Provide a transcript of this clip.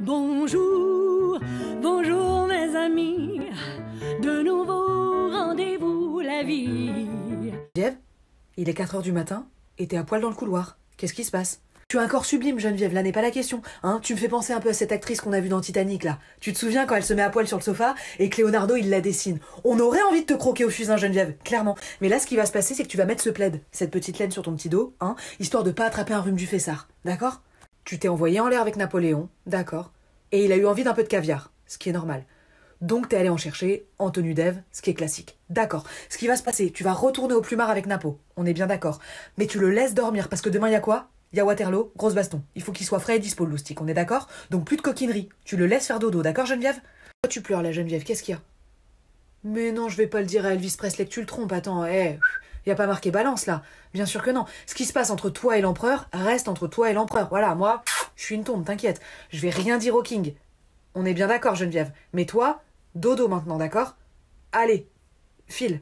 Bonjour, bonjour mes amis, de nouveau rendez-vous la vie. Geneviève, il est 4 heures du matin et t'es à poil dans le couloir. Qu'est-ce qui se passe Tu as un corps sublime, Geneviève, là n'est pas la question. Hein tu me fais penser un peu à cette actrice qu'on a vue dans Titanic là. Tu te souviens quand elle se met à poil sur le sofa et que Leonardo il la dessine. On aurait envie de te croquer au fusain, Geneviève, clairement. Mais là ce qui va se passer c'est que tu vas mettre ce plaid, cette petite laine sur ton petit dos, hein, histoire de pas attraper un rhume du fessard. D'accord tu t'es envoyé en l'air avec Napoléon, d'accord. Et il a eu envie d'un peu de caviar, ce qui est normal. Donc t'es allé en chercher en tenue d'Ève, ce qui est classique. D'accord. Ce qui va se passer, tu vas retourner au plumard avec Napo, on est bien d'accord. Mais tu le laisses dormir parce que demain il y a quoi Il y a Waterloo, grosse baston. Il faut qu'il soit frais et dispo le loustique, on est d'accord Donc plus de coquinerie. Tu le laisses faire dodo, d'accord Geneviève Pourquoi tu pleures là Geneviève Qu'est-ce qu'il y a Mais non, je vais pas le dire à Elvis Presley que tu le trompes. Attends, hé. Eh, il a pas marqué balance là. Bien sûr que non. Ce qui se passe entre toi et l'empereur reste entre toi et l'empereur. Voilà, moi, je suis une tombe, t'inquiète. Je vais rien dire au King. On est bien d'accord, Geneviève. Mais toi, dodo maintenant, d'accord Allez, file.